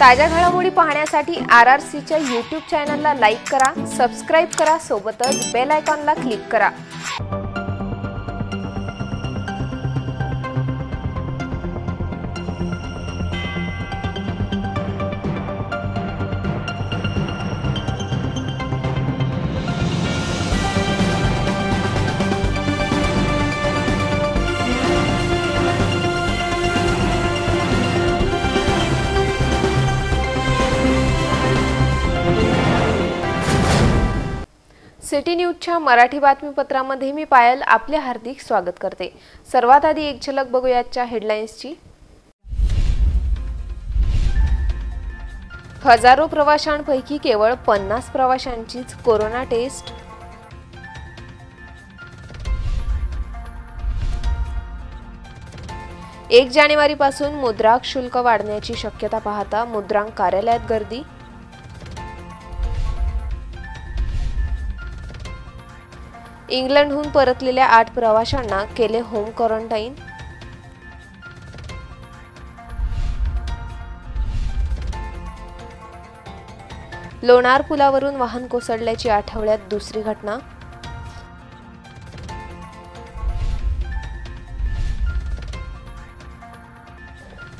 ताज्या घडामोडी पाहण्यासाठी आर आर सीच्या यूट्यूब चॅनलला लाईक करा सबस्क्राईब करा सोबतच बेल आयकॉनला क्लिक करा सिटी न्यूजच्या मराठी बातमीपत्रामध्ये मी पायल आपले हार्दिक स्वागत करते सर्वात आधी एक झलक बघूयाच्या हेडलाईन्सची हजारो प्रवाशांपैकी केवळ पन्नास प्रवाशांचीच कोरोना टेस्ट एक जानेवारीपासून मुद्रांक शुल्क वाढण्याची शक्यता पाहता मुद्रांक कार्यालयात गर्दी इंग्लंडहून परतलेल्या आठ प्रवाशांना केले होम क्वारंटाईन लोणार पुलावरून वाहन कोसळल्याची आठवड्यात दुसरी घटना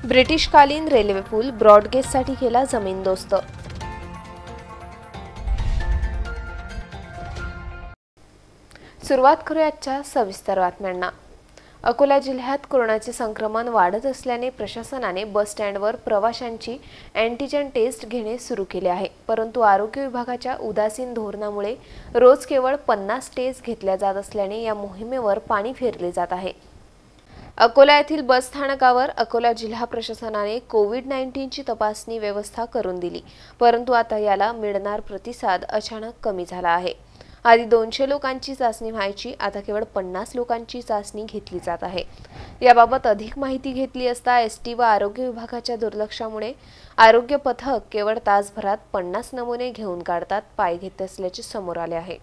ब्रिटिशकालीन रेल्वे पूल ब्रॉडगेजसाठी केला जमीन दोस्त। सुरुवात करू आजच्या सविस्तर बातम्यांना अकोला जिल्ह्यात कोरोनाचे संक्रमण वाढत असल्याने प्रशासनाने बसस्टँडवर प्रवाशांची अँटीजेन टेस्ट घेणे सुरू केले आहे परंतु आरोग्य विभागाच्या उदासीन धोरणामुळे रोज केवळ पन्नास टेस्ट घेतल्या जात असल्याने या मोहिमेवर पाणी फेरले जात आहे अकोला येथील बस स्थानकावर अकोला जिल्हा प्रशासनाने कोविड नाईन्टीनची तपासणी व्यवस्था करून दिली परंतु आता याला मिळणार प्रतिसाद अचानक कमी झाला आहे आधी दोनशे लोकांची चाचणी व्हायची आता केवळ पन्नास लोकांची चाचणी घेतली जात आहे याबाबत अधिक माहिती घेतली असता एस टी व आरोग्य विभागाच्या दुर्लक्षामुळे आरोग्य पथक केवळ तासभरात पन्नास नमुने घेऊन काढतात पाय घेत असल्याचे समोर आले आहे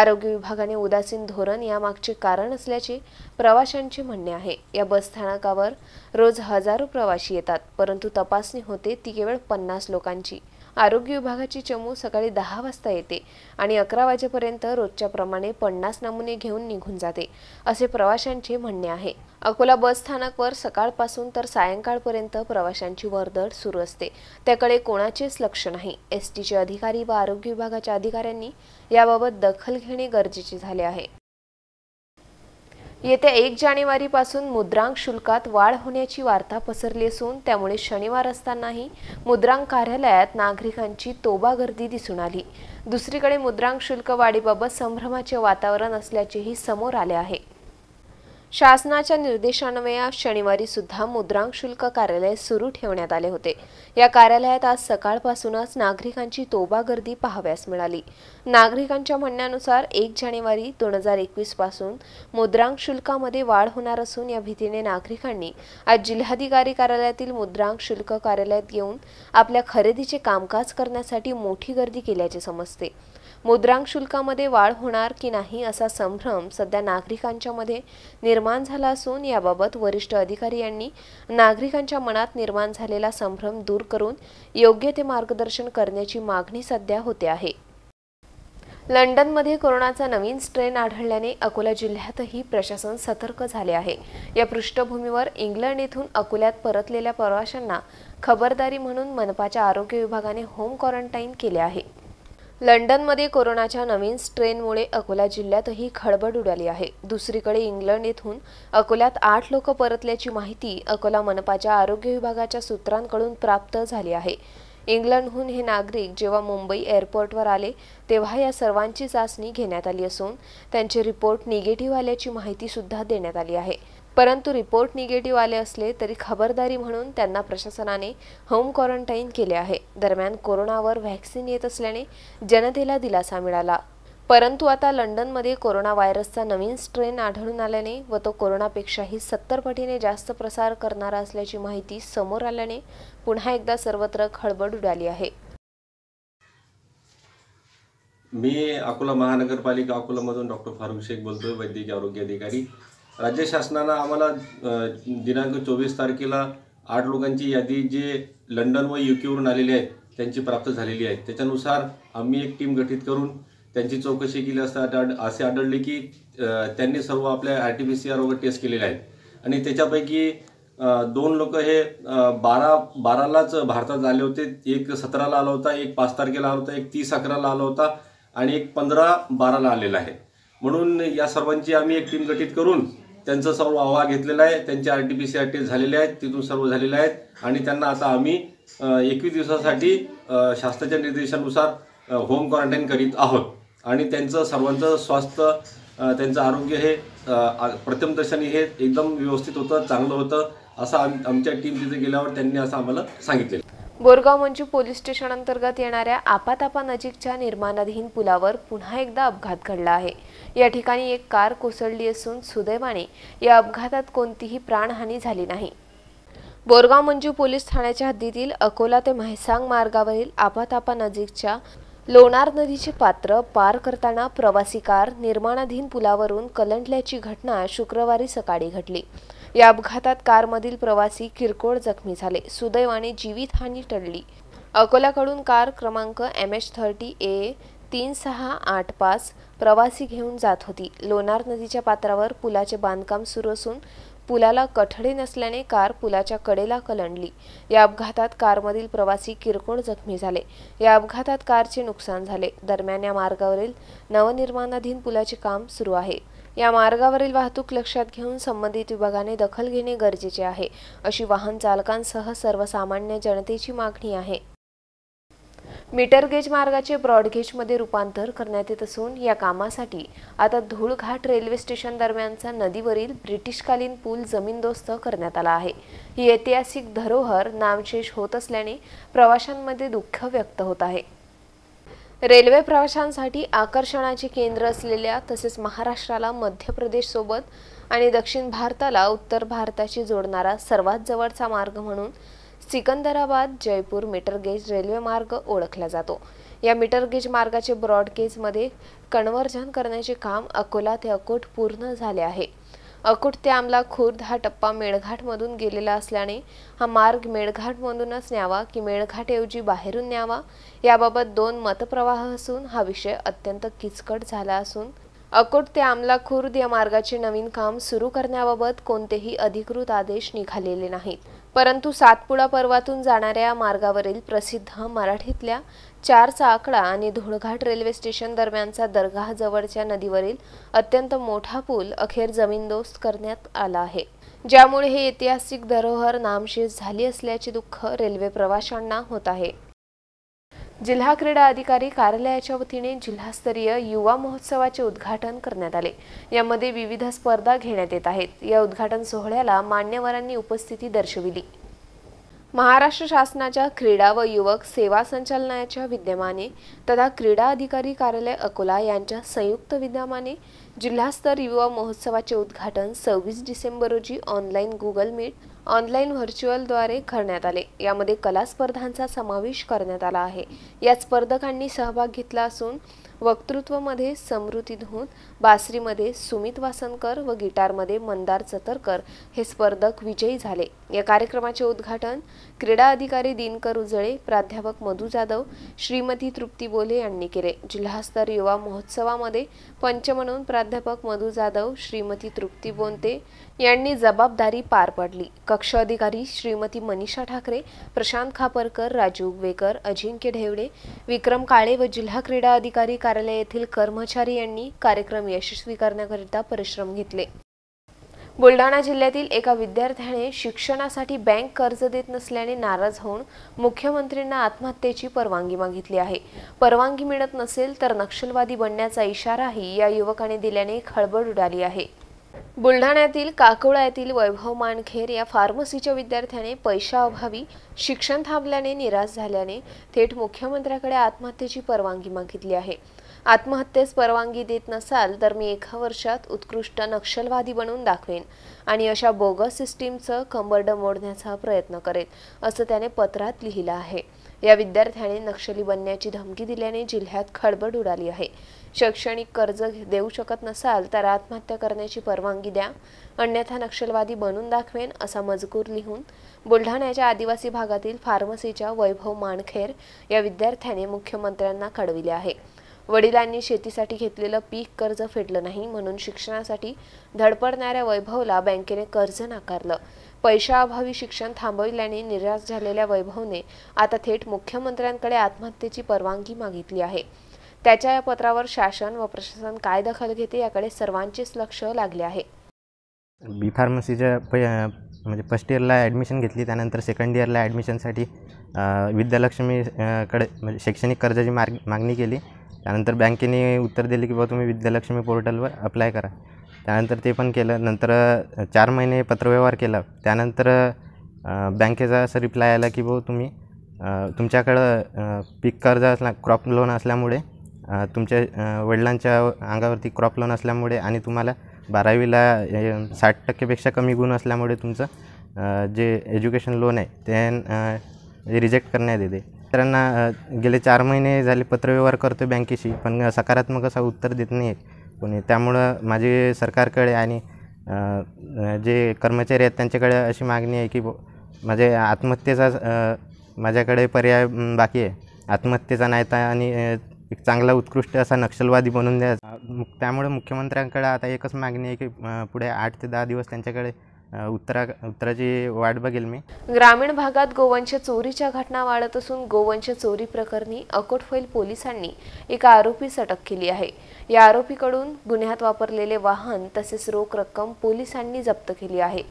आरोग्य विभागाने उदासीन धोरण यामागचे कारण असल्याचे प्रवाशांचे म्हणणे आहे या बस स्थानकावर रोज हजारो प्रवासी येतात परंतु तपासणी होते ती केवळ पन्नास लोकांची आरोग्य विभागाची चमू सकाळी दहा वाजता येते आणि अकरा वाजेपर्यंत रोजच्या प्रमाणे पन्नास नमुने घेऊन निघून जाते असे प्रवाशांचे म्हणणे आहे अकोला बस स्थानकवर सकाळपासून तर सायंकाळपर्यंत प्रवाशांची वर्दळ सुरू असते त्याकडे कोणाचेच लक्ष नाही एसटीचे अधिकारी व आरोग्य विभागाच्या अधिकाऱ्यांनी याबाबत दखल घेणे गरजेचे झाले आहे येत्या एक जानेवारीपासून मुद्रांक शुल्कात वाढ होण्याची वार्ता पसरली असून त्यामुळे शनिवार असतानाही मुद्रांक कार्यालयात नागरिकांची तोबा गर्दी दिसून आली दुसरीकडे मुद्रांक शुल्क वाढीबाबत संभ्रमाचे वातावरण असल्याचेही समोर आले आहे शासनाच्या निर्देशान्वये शनिवारी सुद्धा मुद्रांक शुल्क कार्यालय सुरू ठेवण्यात आले होते या कार्यालयात आज सकाळपासूनच नागरिकांची तोबा गर्दी पाहाव्यास मिळाली नागरिकांच्या म्हणण्यानुसार एक जानेवारी दोन हजार एकवीस पासून मुद्रांक शुल्कामध्ये वाढ होणार असून या भीतीने नागरिकांनी आज जिल्हाधिकारी कार्यालयातील मुद्रांक शुल्क कार्यालयात येऊन आपल्या खरेदीचे कामकाज करण्यासाठी मोठी गर्दी केल्याचे समजते मुद्रांक शुल्कामध्ये वाढ होणार की नाही असा संभ्रम सध्या नागरिकांच्या मध्ये निर्माण झाला असून याबाबत वरिष्ठ अधिकारी यांनी नागरिकांच्या मनात निर्माण झालेला संभ्रम दूर करून योग्य ते मार्गदर्शन करण्याची मागणी सध्या होते आहे लंडनमध्ये कोरोनाचा नवीन स्ट्रेन आढळल्याने अकोला जिल्ह्यातही प्रशासन सतर्क झाले आहे या पृष्ठभूमीवर इंग्लंड येथून अकोल्यात परतलेल्या प्रवाशांना खबरदारी म्हणून मनपाच्या आरोग्य विभागाने होम क्वारंटाईन केले आहे लंडनमध्ये कोरोनाच्या नवीन स्ट्रेनमुळे अकोला जिल्ह्यातही खळबळ उडाली आहे दुसरीकडे इंग्लंड येथून अकोल्यात आठ लोक परतल्याची माहिती अकोला मनपाच्या आरोग्य विभागाच्या सूत्रांकडून प्राप्त झाली आहे इंग्लंडहून हे नागरिक जेव्हा मुंबई एअरपोर्टवर आले तेव्हा या सर्वांची चाचणी घेण्यात आली असून त्यांचे रिपोर्ट निगेटिव्ह आल्याची माहिती सुद्धा देण्यात आली आहे परंतु रिपोर्ट निगेटिव्ह आले असले तरी खबरदारी म्हणून त्यांना प्रशासनाने होम क्वारंटाईन केले आहे दरम्यान कोरोनावर व्हॅक्सिन येत असल्याने जनतेला दिलासा मिळाला परंतु आता लंडनमध्ये कोरोना व्हायरसचा नवीन स्ट्रेन आढळून आल्याने व तो कोरोनापेक्षाही सत्तर पटीने जास्त प्रसार करणारा असल्याची माहिती समोर आल्याने पुन्हा एकदा सर्वत्र खळबळ उडाली आहे मी अकोला महानगरपालिका अकोलामधून डॉक्टर फारुख शेख बोलतोय वैद्यकीय आरोग्य अधिकारी राज्य शासनानं आम्हाला दिनांक चोवीस तारखेला आठ लोकांची यादी जे लंडन व यू केवरून आलेली आहे त्यांची प्राप्त झालेली आहे त्याच्यानुसार आम्ही एक टीम गठीत करून त्यांची चौकशी केली असता असे आढळले की त्यांनी सर्व आपल्या R T P C R test केलेले आहेत आणि त्याच्यापैकी दोन लोक हे बारा बारालाच भारतात आले होते एक सतराला आला होता एक पाच तारखेला आला होता एक तीस अकराला आला होता आणि एक पंधरा बाराला आलेला आहे म्हणून या सर्वांची आम्ही एक टीम गठीत करून त्यांचा सर्व अहवाल घेतलेला आहे त्यांचे R T P C R test झालेले आहेत तिथून सर्व झालेले आहेत आणि त्यांना आता आम्ही एकवीस दिवसासाठी शासनाच्या निर्देशानुसार होम क्वारंटाईन करीत आहोत आणि त्यांचं सर्वांचं स्वास्थ्य त्यांचं आरोग्य हे प्रथमदर्शनी हे एकदम व्यवस्थित होतं चांगलं होतं असं आम आमच्या टीम तिथे गेल्यावर त्यांनी असं आम्हाला सांगितलेलं बोरगाव मंजू पोलीस स्टेशन अंतर्गत येणाऱ्या आपातापा नजीकच्या निर्माणाधीन पुलावर पुन्हा एकदा अपघात घडला आहे या ठिकाणी एक कार कोसळली असून सुदैवाने या अपघातात कोणतीही प्राणहानी झाली नाही बोरगाव मंजू पोलीस ठाण्याच्या हद्दीतील अकोला ते म्हैसांग मार्गावरील आपातापा नजीकच्या लोणार नदीचे पात्र पार करताना प्रवासी कार निर्माणाधीन पुलावरून कलंटल्याची घटना शुक्रवारी सकाळी घडली या अपघातात कारमधील प्रवासी किरकोळ जखमी झाले सुदैवाने जीवितहानी टळली अकोल्याकडून कार क्रमांक एम एच थर्टी ए तीन सहा आठ पाच प्रवासी घेऊन जात होती लोणार नदीच्या पात्रावर पुलाचे बांधकाम सुरू असून पुलाला कठडे नसल्याने कार पुलाच्या कडेला कलंडली या अपघातात कारमधील प्रवासी किरकोळ जखमी झाले या अपघातात कारचे नुकसान झाले दरम्यान या मार्गावरील नवनिर्माणाधीन पुलाचे काम सुरू आहे या मार्गावरील वाहतूक लक्षात घेऊन संबंधित विभागाने दखल घेणे गरजेचे आहे अशी वाहन चालकांसह सर्वसामान्य जनतेची मागणी आहे मीटर गेज मार्गाचे ब्रॉडगेजमध्ये रूपांतर करण्यात येत असून या कामासाठी आता धूळघाट रेल्वे स्टेशन दरम्यानचा नदीवरील ब्रिटिशकालीन पूल जमीनदोस्त करण्यात आला आहे ही ऐतिहासिक धरोहर नामशेष होत असल्याने प्रवाशांमध्ये दुःख व्यक्त होत आहे रेल्वे प्रवाशांसाठी आकर्षणाचे केंद्र असलेल्या तसेच महाराष्ट्राला मध्य सोबत आणि दक्षिण भारताला उत्तर भारताशी जोडणारा सर्वात जवळचा मार्ग म्हणून Secunderabad Jaipur metre gauge railway मार्ग ओळखला जातो या मीटर गेज मार्गाचे ब्रॉडगेजमध्ये कन्व्हर्जन करण्याचे काम अकोला ते अकोट पूर्ण झाले आहे अकुट ते आमला खुर्द हा टप्पा मेळघाटमधून गेलेला असल्याने हा मार्ग मेळघाटमधूनच न्यावा की मेळघाटऐवजी बाहेरून न्यावा याबाबत दोन मतप्रवाह असून हा विषय अत्यंत किचकट झाला असून अकोट ते आमला खुर्द या मार्गाचे नवीन काम सुरू करण्याबाबत कोणतेही अधिकृत आदेश निघालेले नाहीत परंतु सातपुडा पर्वातून जाणाऱ्या मार्गावरील प्रसिद्ध मराठीतल्या चारचा आकडा आणि धुळघाट रेल्वे स्टेशन दरम्यानचा जवळच्या नदीवरील अत्यंत मोठा पूल अखेर जमीनदोस्त करण्यात आला आहे ज्यामुळे हे ऐतिहासिक धरोहर नामशेष झाली असल्याचे दुःख रेल्वे प्रवाशांना होत आहे जिल्हा क्रीडा अधिकारी कार्यालयाच्या वतीने जिल्हास्तरीय युवा महोत्सवाचे उद्घाटन करण्यात आले यामध्ये विविध स्पर्धा घेण्यात येत आहेत या उद्घाटन सोहळ्याला मान्यवरांनी उपस्थिती दर्शविली महाराष्ट्र शासनाच्या क्रीडा व युवक सेवा संचालनाच्या विद्यमाने तथा क्रीडा अधिकारी कार्यालय अकोला यांच्या संयुक्त विद्यमाने जिल्हास्तर युवा महोत्सवाचे उद्घाटन सव्वीस डिसेंबर रोजी ऑनलाईन गुगल मीट ऑनलाईन व्हर्च्युअलद्वारे करण्यात आले यामध्ये कला स्पर्धांचा समावेश करण्यात आला आहे या स्पर्धकांनी सहभाग घेतला असून वक्तृत्वमध्ये समृद्धी बासरी बासरीमध्ये सुमित वासनकर व गिटार गिटारमध्ये मंदार चतरकर हे स्पर्धक विजयी झाले या कार्यक्रमाचे उद्घाटन क्रीडा अधिकारी दिनकर उजळे प्राध्यापक मधू जाधव श्रीमती तृप्ती बोले यांनी केले जिल्हास्तर युवा महोत्सवामध्ये पंच म्हणून प्राध्यापक मधू जाधव श्रीमती तृप्ती बोनते यांनी जबाबदारी पार पाडली कक्ष अधिकारी श्रीमती मनीषा ठाकरे प्रशांत खापरकर राजू उगवेकर अजिंक्य ढेवडे विक्रम काळे व जिल्हा क्रीडा अधिकारी कार्यालय येथील कर्मचारी यांनी कार्यक्रम यशस्वी करण्याकरिता परिश्रम घेतले बुलढाणा जिल्ह्यातील एका विद्यार्थ्याने शिक्षणासाठी बँक कर्ज देत नसल्याने नाराज होऊन मुख्यमंत्र्यांना आत्महत्येची परवानगी मागितली आहे परवानगी मिळत नसेल तर नक्षलवादी बनण्याचा इशाराही या युवकाने दिल्याने खळबळ उडाली आहे बुलढाण्यातील काकोळा येथील वैभव मानखेर या फार्मसीच्या विद्यार्थ्याने पैशाअभावी शिक्षण थांबल्याने निराश झाल्याने थेट मुख्यमंत्र्याकडे आत्महत्येची परवानगी मागितली आहे आत्महत्येस परवानगी देत नसाल तर मी एका वर्षात उत्कृष्ट नक्षलवादी बनून दाखवेन आणि अशा बोगस सिस्टीमचं कंबरड मोडण्याचा प्रयत्न करेन असं त्याने पत्रात लिहिलं आहे या विद्यार्थ्याने नक्षली बनण्याची धमकी दिल्याने जिल्ह्यात खळबळ उडाली आहे शैक्षणिक कर्ज देऊ शकत नसाल तर आत्महत्या करण्याची परवानगी द्या अन्यथा नक्षलवादी बनून दाखवेन असा मजकूर लिहून बुलढाण्याच्या आदिवासी भागातील फार्मसीच्या वैभव मानखेर या विद्यार्थ्याने मुख्यमंत्र्यांना कळविले आहे वडिलांनी शेतीसाठी घेतलेलं पीक कर्ज फेडलं नाही म्हणून शिक्षणासाठी धडपडणाऱ्या वैभवला बँकेने कर्ज नाकारलं पैशाअभावी शिक्षण थांबविल्याने निराश झालेल्या वैभवने आता थेट मुख्यमंत्र्यांकडे आत्महत्येची परवानगी मागितली आहे त्याच्या या पत्रावर शासन व प्रशासन काय दखल घेते याकडे सर्वांचेच लक्ष लागले आहे बी फार्मसीच्या प म्हणजे फर्स्ट इयरला ॲडमिशन घेतली त्यानंतर सेकंड इयरला ॲडमिशनसाठी विद्यालक्ष्मीकडे म्हणजे शैक्षणिक कर्जाची मार्ग मागणी केली त्यानंतर बँकेने उत्तर दिले की बाबा तुम्ही विद्यालक्ष्मी पोर्टलवर अप्लाय करा त्यानंतर ते पण केलं नंतर चार महिने पत्रव्यवहार केला त्यानंतर बँकेचा असं रिप्लाय आला की भाऊ तुम्ही तुमच्याकडं पीक कर्ज असला क्रॉप लोन असल्यामुळे तुमच्या वडिलांच्या अंगावरती क्रॉप लोन असल्यामुळे आणि तुम्हाला बारावीला साठ टक्केपेक्षा कमी गुण असल्यामुळे तुमचं जे एज्युकेशन लोन आहे ते रिजेक्ट म्हणजे करण्यात येते त्यांना गेले चार महिने झाले पत्रव्यवहार करतो बँकेशी पण सकारात्मक असं उत्तर देत नाही आहे कोणी त्यामुळं माझी सरकारकडे आणि जे कर्मचारी आहेत त्यांच्याकडे अशी मागणी आहे की माझे आत्महत्येचा माझ्याकडे पर्याय बाकी आहे आत्महत्येचा नाही तर आणि एक चांगला उत्कृष्ट असा नक्षलवादी बनून द्यायचा त्यामुळे मुख्यमंत्र्यांकडे आता एकच मागणी आहे की पुढे आठ ते दहा दिवस त्यांच्याकडे उत्तरा उत्तराची वाट बघेल मी ग्रामीण भागात गोवंश चोरीच्या घटना वाढत असून गोवंश चोरी प्रकरणी अकोट फैल पोलिसांनी एका आरोपी अटक केली आहे या आरोपीकडून गुन्ह्यात वापरलेले वाहन तसेच रोख रक्कम पोलिसांनी जप्त केली आहे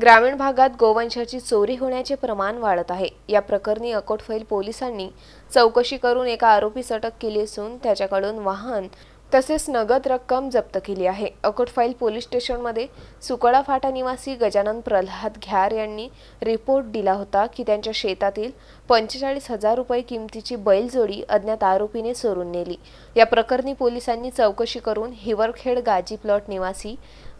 ग्रामीण भागात गोवंशाची चोरी होण्याचे प्रमाण वाढत आहे या प्रकरणी अकोट फैल पोलिसांनी चौकशी करून एका आरोपी अटक केली असून त्याच्याकडून वाहन तसेच नगद रक्कम जप्त केली आहे अकोटफाईल पोलीस स्टेशनमध्ये सुकडा फाटा निवासी गजानन प्रल्हाद घ्यार यांनी रिपोर्ट दिला होता की त्यांच्या शेतातील पंचेचाळीस हजार रुपये किमतीची बैलजोडी अज्ञात आरोपीने चोरून नेली या प्रकरणी पोलिसांनी चौकशी करून हिवरखेड गाजी प्लॉट निवासी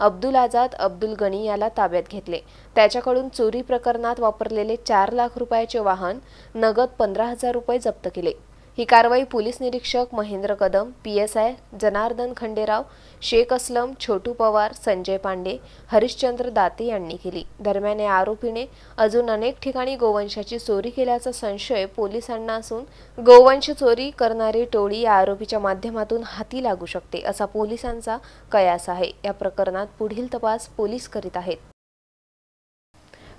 अब्दुल आझाद अब्दुल गणी याला ताब्यात घेतले त्याच्याकडून चोरी प्रकरणात वापरलेले चार लाख रुपयाचे वाहन नगद पंधरा हजार रुपये जप्त केले ही कारवाई पोलीस निरीक्षक Mahendra Kadam P S I Janardan Khanderao Shaikh Aslam Chhotu Pawar Sanjay Pande Harishchandra Date यांनी केली दरम्यान या आरोपीने अजून अनेक ठिकाणी गोवंशाची चोरी केल्याचा संशय पोलिसांना असून गोवंश चोरी करणारी टोळी या आरोपीच्या माध्यमातून हाती लागू शकते असा पोलिसांचा कयास आहे या प्रकरणात पुढील तपास पोलीस करीत आहेत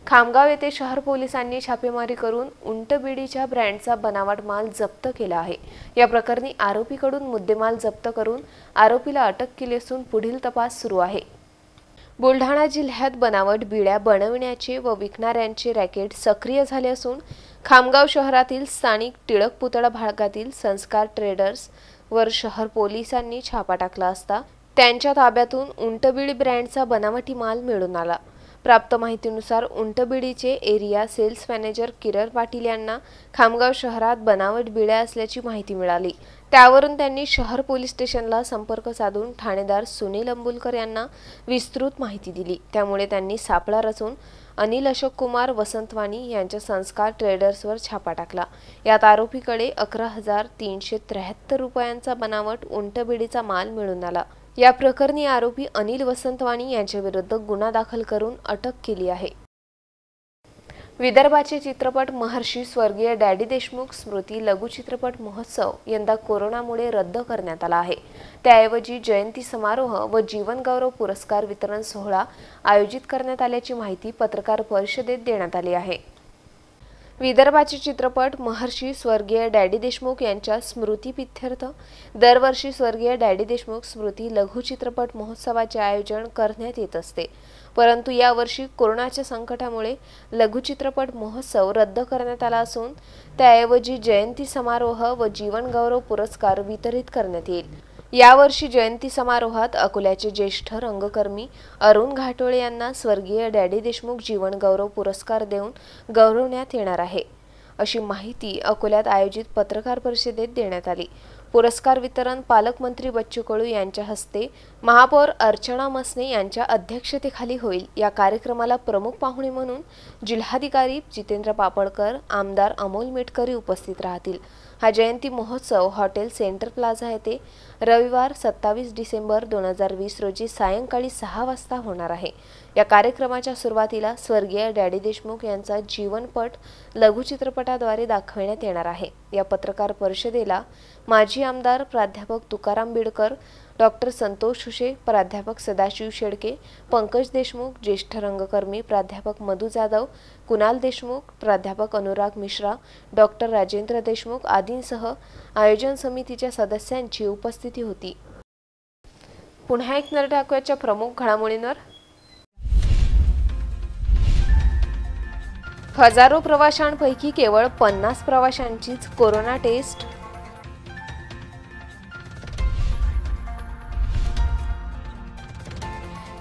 खामगाव येथे शहर पोलिसांनी छापेमारी करून उंटबिडीच्या ब्रँडचा बनावट माल जप्त केला आहे या प्रकरणी आरोपीकडून मुद्देमाल जप्त करून आरोपीला अटक केली असून पुढील तपास सुरू आहे बुलढाणा जिल्ह्यात बनावट बिड्या बनविण्याचे व विकणाऱ्यांचे रॅकेट सक्रिय झाले असून खामगाव शहरातील स्थानिक टिळक पुतळा भागातील संस्कार ट्रेडर्स वर शहर पोलिसांनी छापा टाकला असता त्यांच्या ताब्यातून उंटबीड ब्रँडचा बनावटी माल मिळून आला प्राप्त माहितीनुसार उंटबिडीचे area sales manager Kiran Patil यांना खामगाव शहरात बनावट बिळ्या असल्याची माहिती मिळाली त्यावरून त्यांनी शहर पोलीस स्टेशनला संपर्क साधून ठाणेदार सुनील अंबुलकर यांना विस्तृत माहिती दिली त्यामुळे त्यांनी सापळा रचून अनिल अशोक कुमार वसंतवाणी यांच्या संस्कार ट्रेडर्सवर छापा टाकला यात आरोपीकडे अकरा हजार तीनशे त्र्याहत्तर रुपयांचा बनावट उंटबिडीचा माल मिळून आला या प्रकरणी आरोपी अनिल वसंतवाणी यांच्याविरुद्ध गुन्हा दाखल करून अटक केली आहे विदर्भाचे चित्रपट महर्षी स्वर्गीय डॅडी देशमुख स्मृती लघुचित्रपट महोत्सव यंदा कोरोनामुळे रद्द करण्यात आला आहे त्याऐवजी जयंती समारोह व जीवनगौरव पुरस्कार वितरण सोहळा आयोजित करण्यात आल्याची माहिती पत्रकार परिषदेत देण्यात आली आहे विदर्भाचे चित्रपट महर्षी स्वर्गीय डॅडी देशमुख यांच्या स्मृतीपिथ्यर्थ दरवर्षी स्वर्गीय डॅडी देशमुख स्मृती लघु चित्रपट महोत्सवाचे आयोजन करण्यात येत असते परंतु यावर्षी कोरोनाच्या संकटामुळे लघुचित्रपट महोत्सव रद्द करण्यात आला असून त्याऐवजी जयंती समारोह व जीवनगौरव पुरस्कार वितरित करण्यात येईल यावर्षी जयंती समारोहात अकोल्याचे ज्येष्ठ रंगकर्मी अरुण घाटोळे यांना स्वर्गीय डॅडी देशमुख जीवनगौरव पुरस्कार देऊन गौरवण्यात येणार आहे अशी माहिती अकोल्यात आयोजित पत्रकार परिषदेत देण्यात आली पुरस्कार वितरण पालकमंत्री बच्चू कळू यांच्या हस्ते महापौर अर्चना मसने यांच्या अध्यक्षतेखाली होईल या कार्यक्रमाला प्रमुख पाहुणे म्हणून जिल्हाधिकारी जितेंद्र पापडकर आमदार अमोल मेटकरी उपस्थित राहतील हा जयंती महोत्सव हॉटेल सेंटर प्लाझा येथे रविवार सत्तावीस डिसेंबर दोन हजार वीस रोजी सायंकाळी सहा वाजता होणार आहे या कार्यक्रमाच्या सुरुवातीला स्वर्गीय डॅडी देशमुख यांचा जीवनपट लघुचित्रपटाद्वारे दाखवण्यात येणार आहे या पत्रकार परिषदेला माजी आमदार प्राध्यापक तुकाराम बिडकर डॉक्टर संतोष हुशे प्राध्यापक सदाशिव शेडके पंकज देशमुख ज्येष्ठ रंगकर्मी प्राध्यापक मधू जाधव कुणाल देशमुख प्राध्यापक अनुराग मिश्रा डॉक्टर राजेंद्र देशमुख आदींसह आयोजन समितीच्या सदस्यांची उपस्थिती होती पुन्हा एक नर टाकूयाच्या प्रमुख घडामोडींवर हजारो प्रवाशांपैकी केवळ पन्नास प्रवाशांचीच कोरोना टेस्ट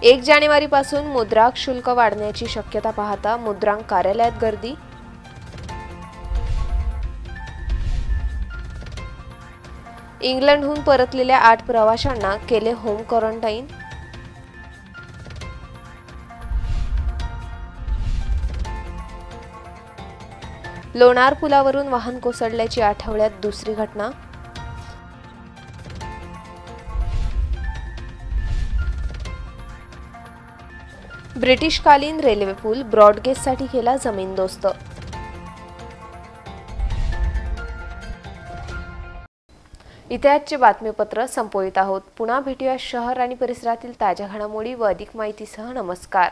एक जानेवारीपासून मुद्रांक शुल्क वाढण्याची शक्यता पाहता मुद्रांक कार्यालयात गर्दी इंग्लंडहून परतलेल्या आठ प्रवाशांना केले होम क्वारंटाईन लोणार पुलावरून वाहन कोसळल्याची आठवड्यात दुसरी घटना ब्रिटिशकालीन रेल्वे पूल ब्रॉडगेजसाठी केला जमीनदोस्त दोस्त आजचे बातमीपत्र संपवित आहोत पुन्हा भेटूया शहर आणि परिसरातील ताज्या घडामोडी व अधिक माहितीसह नमस्कार